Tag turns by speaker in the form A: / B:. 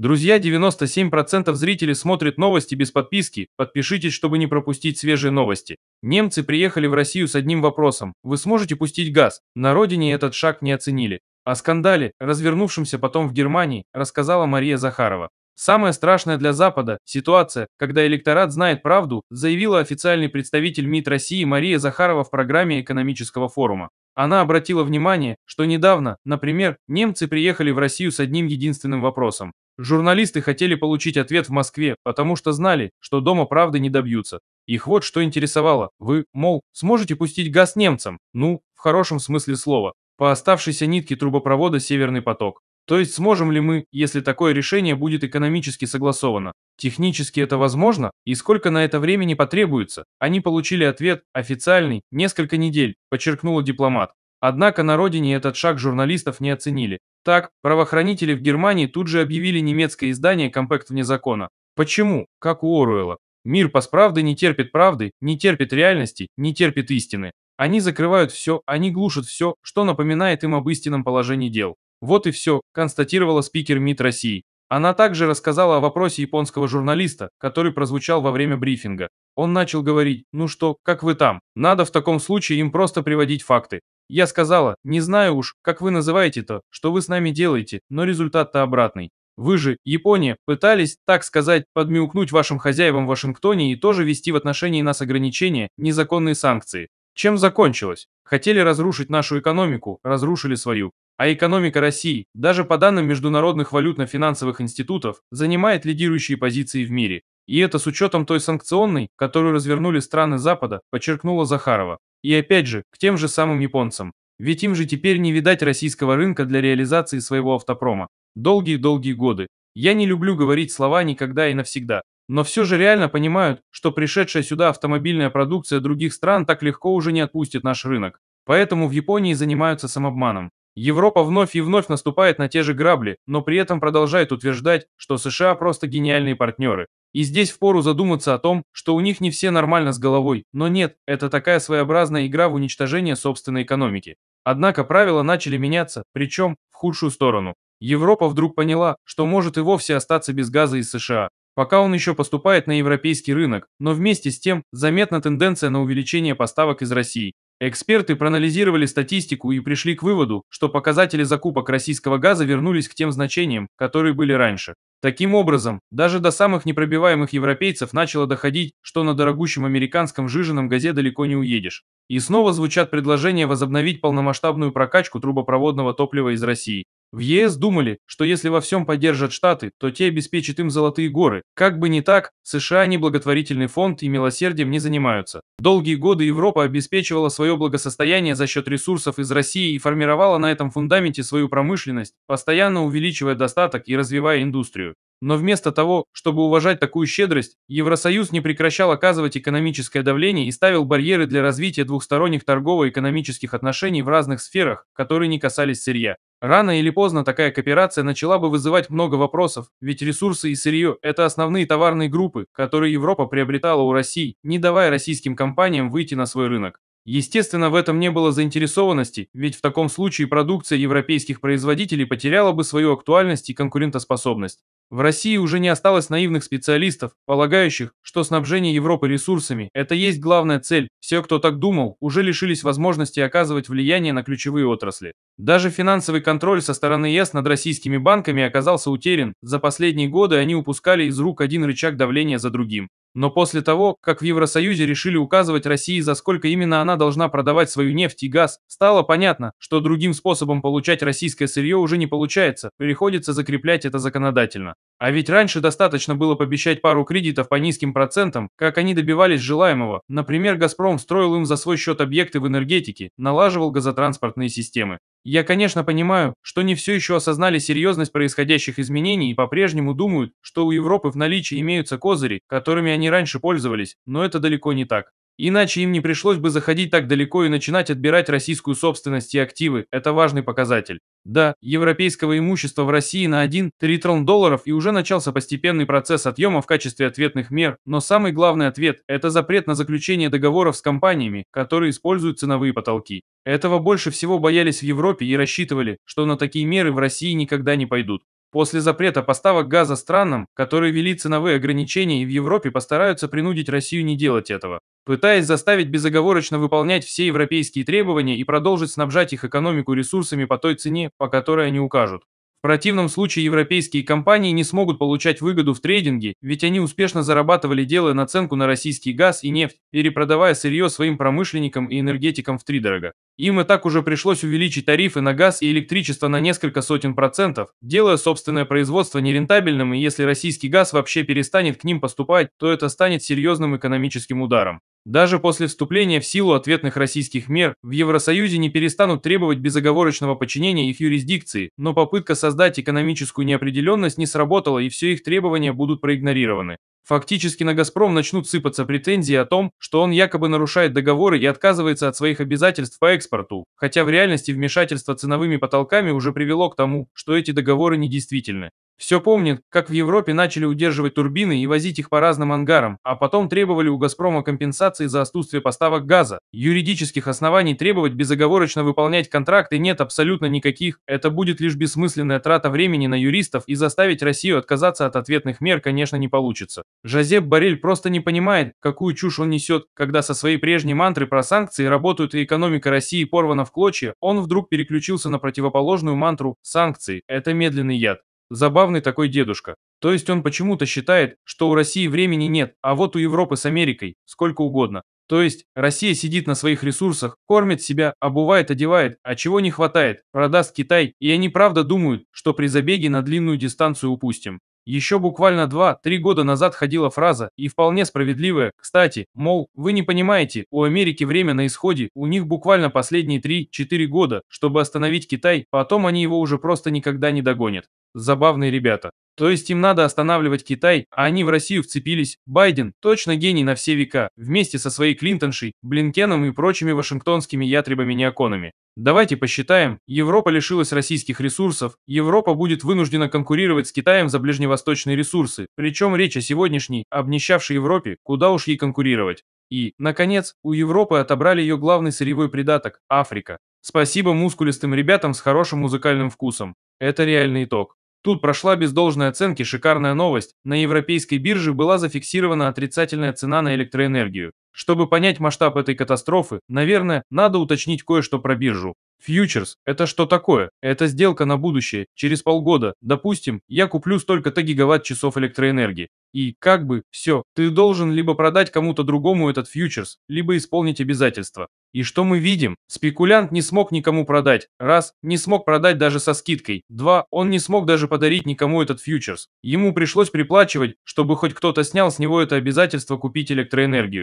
A: Друзья, 97% зрителей смотрят новости без подписки. Подпишитесь, чтобы не пропустить свежие новости. Немцы приехали в Россию с одним вопросом. Вы сможете пустить газ? На родине этот шаг не оценили. О скандале, развернувшемся потом в Германии, рассказала Мария Захарова. Самое страшное для Запада – ситуация, когда электорат знает правду, заявила официальный представитель МИД России Мария Захарова в программе экономического форума. Она обратила внимание, что недавно, например, немцы приехали в Россию с одним единственным вопросом. Журналисты хотели получить ответ в Москве, потому что знали, что дома правды не добьются. Их вот что интересовало. Вы, мол, сможете пустить газ немцам? Ну, в хорошем смысле слова. По оставшейся нитке трубопровода «Северный поток». То есть сможем ли мы, если такое решение будет экономически согласовано? Технически это возможно? И сколько на это времени потребуется? Они получили ответ, официальный, несколько недель, подчеркнула дипломат. Однако на родине этот шаг журналистов не оценили. Так, правоохранители в Германии тут же объявили немецкое издание «Компакт вне закона». Почему? Как у Оруэлла. Мир посправды не терпит правды, не терпит реальности, не терпит истины. Они закрывают все, они глушат все, что напоминает им об истинном положении дел. Вот и все, констатировала спикер МИД России. Она также рассказала о вопросе японского журналиста, который прозвучал во время брифинга. Он начал говорить, ну что, как вы там? Надо в таком случае им просто приводить факты. Я сказала, не знаю уж, как вы называете то, что вы с нами делаете, но результат-то обратный. Вы же, Япония, пытались, так сказать, подмяукнуть вашим хозяевам в Вашингтоне и тоже вести в отношении нас ограничения, незаконные санкции. Чем закончилось? Хотели разрушить нашу экономику, разрушили свою. А экономика России, даже по данным международных валютно-финансовых институтов, занимает лидирующие позиции в мире. И это с учетом той санкционной, которую развернули страны Запада, подчеркнула Захарова. И опять же, к тем же самым японцам. Ведь им же теперь не видать российского рынка для реализации своего автопрома. Долгие-долгие годы. Я не люблю говорить слова никогда и навсегда. Но все же реально понимают, что пришедшая сюда автомобильная продукция других стран так легко уже не отпустит наш рынок. Поэтому в Японии занимаются самообманом. Европа вновь и вновь наступает на те же грабли, но при этом продолжает утверждать, что США просто гениальные партнеры. И здесь впору задуматься о том, что у них не все нормально с головой, но нет, это такая своеобразная игра в уничтожение собственной экономики. Однако правила начали меняться, причем в худшую сторону. Европа вдруг поняла, что может и вовсе остаться без газа из США. Пока он еще поступает на европейский рынок, но вместе с тем заметна тенденция на увеличение поставок из России. Эксперты проанализировали статистику и пришли к выводу, что показатели закупок российского газа вернулись к тем значениям, которые были раньше. Таким образом, даже до самых непробиваемых европейцев начало доходить, что на дорогущем американском жиженом газе далеко не уедешь. И снова звучат предложения возобновить полномасштабную прокачку трубопроводного топлива из России. В ЕС думали, что если во всем поддержат Штаты, то те обеспечат им золотые горы. Как бы не так, США не благотворительный фонд и милосердием не занимаются. Долгие годы Европа обеспечивала свое благосостояние за счет ресурсов из России и формировала на этом фундаменте свою промышленность, постоянно увеличивая достаток и развивая индустрию. Но вместо того, чтобы уважать такую щедрость, Евросоюз не прекращал оказывать экономическое давление и ставил барьеры для развития двухсторонних торгово-экономических отношений в разных сферах, которые не касались сырья. Рано или поздно такая кооперация начала бы вызывать много вопросов, ведь ресурсы и сырье – это основные товарные группы, которые Европа приобретала у России, не давая российским компаниям выйти на свой рынок. Естественно, в этом не было заинтересованности, ведь в таком случае продукция европейских производителей потеряла бы свою актуальность и конкурентоспособность. В России уже не осталось наивных специалистов, полагающих, что снабжение Европы ресурсами – это есть главная цель. Все, кто так думал, уже лишились возможности оказывать влияние на ключевые отрасли. Даже финансовый контроль со стороны ЕС над российскими банками оказался утерян. За последние годы они упускали из рук один рычаг давления за другим. Но после того, как в Евросоюзе решили указывать России, за сколько именно она должна продавать свою нефть и газ, стало понятно, что другим способом получать российское сырье уже не получается, приходится закреплять это законодательно. А ведь раньше достаточно было пообещать пару кредитов по низким процентам, как они добивались желаемого. Например, «Газпром» строил им за свой счет объекты в энергетике, налаживал газотранспортные системы. Я, конечно, понимаю, что не все еще осознали серьезность происходящих изменений и по-прежнему думают, что у Европы в наличии имеются козыри, которыми они раньше пользовались, но это далеко не так. Иначе им не пришлось бы заходить так далеко и начинать отбирать российскую собственность и активы. Это важный показатель. Да, европейского имущества в России на 1 триллион долларов и уже начался постепенный процесс отъема в качестве ответных мер, но самый главный ответ – это запрет на заключение договоров с компаниями, которые используют ценовые потолки. Этого больше всего боялись в Европе и рассчитывали, что на такие меры в России никогда не пойдут. После запрета поставок газа странам, которые вели ценовые ограничения и в Европе постараются принудить Россию не делать этого пытаясь заставить безоговорочно выполнять все европейские требования и продолжить снабжать их экономику ресурсами по той цене, по которой они укажут. В противном случае европейские компании не смогут получать выгоду в трейдинге, ведь они успешно зарабатывали, делая наценку на российский газ и нефть, перепродавая сырье своим промышленникам и энергетикам в втридорого. Им и так уже пришлось увеличить тарифы на газ и электричество на несколько сотен процентов, делая собственное производство нерентабельным, и если российский газ вообще перестанет к ним поступать, то это станет серьезным экономическим ударом. Даже после вступления в силу ответных российских мер в Евросоюзе не перестанут требовать безоговорочного подчинения их юрисдикции, но попытка создать экономическую неопределенность не сработала и все их требования будут проигнорированы. Фактически на «Газпром» начнут сыпаться претензии о том, что он якобы нарушает договоры и отказывается от своих обязательств по экспорту, хотя в реальности вмешательство ценовыми потолками уже привело к тому, что эти договоры недействительны. Все помнит, как в Европе начали удерживать турбины и возить их по разным ангарам, а потом требовали у «Газпрома» компенсации за отсутствие поставок газа. Юридических оснований требовать безоговорочно выполнять контракты нет абсолютно никаких, это будет лишь бессмысленная трата времени на юристов и заставить Россию отказаться от ответных мер, конечно, не получится. Жазеп Барель просто не понимает, какую чушь он несет, когда со своей прежней мантры про санкции работают и экономика России порвана в клочья, он вдруг переключился на противоположную мантру «санкции – это медленный яд». Забавный такой дедушка. То есть он почему-то считает, что у России времени нет, а вот у Европы с Америкой сколько угодно. То есть Россия сидит на своих ресурсах, кормит себя, обувает, одевает, а чего не хватает, продаст Китай, и они правда думают, что при забеге на длинную дистанцию упустим. Еще буквально 2-3 года назад ходила фраза, и вполне справедливая, кстати, мол, вы не понимаете, у Америки время на исходе, у них буквально последние 3-4 года, чтобы остановить Китай, потом они его уже просто никогда не догонят. Забавные ребята. То есть им надо останавливать Китай, а они в Россию вцепились. Байден точно гений на все века, вместе со своей Клинтоншей, Блинкеном и прочими вашингтонскими ятребами-неоконами. Давайте посчитаем, Европа лишилась российских ресурсов, Европа будет вынуждена конкурировать с Китаем за ближневосточные ресурсы, причем речь о сегодняшней, обнищавшей Европе, куда уж ей конкурировать. И, наконец, у Европы отобрали ее главный сырьевой придаток – Африка. Спасибо мускулистым ребятам с хорошим музыкальным вкусом. Это реальный итог. Тут прошла без должной оценки шикарная новость. На европейской бирже была зафиксирована отрицательная цена на электроэнергию. Чтобы понять масштаб этой катастрофы, наверное, надо уточнить кое-что про биржу. Фьючерс – это что такое? Это сделка на будущее. Через полгода, допустим, я куплю столько-то гигаватт-часов электроэнергии. И как бы, все, ты должен либо продать кому-то другому этот фьючерс, либо исполнить обязательства. И что мы видим? Спекулянт не смог никому продать. Раз, не смог продать даже со скидкой. Два, он не смог даже подарить никому этот фьючерс. Ему пришлось приплачивать, чтобы хоть кто-то снял с него это обязательство купить электроэнергию.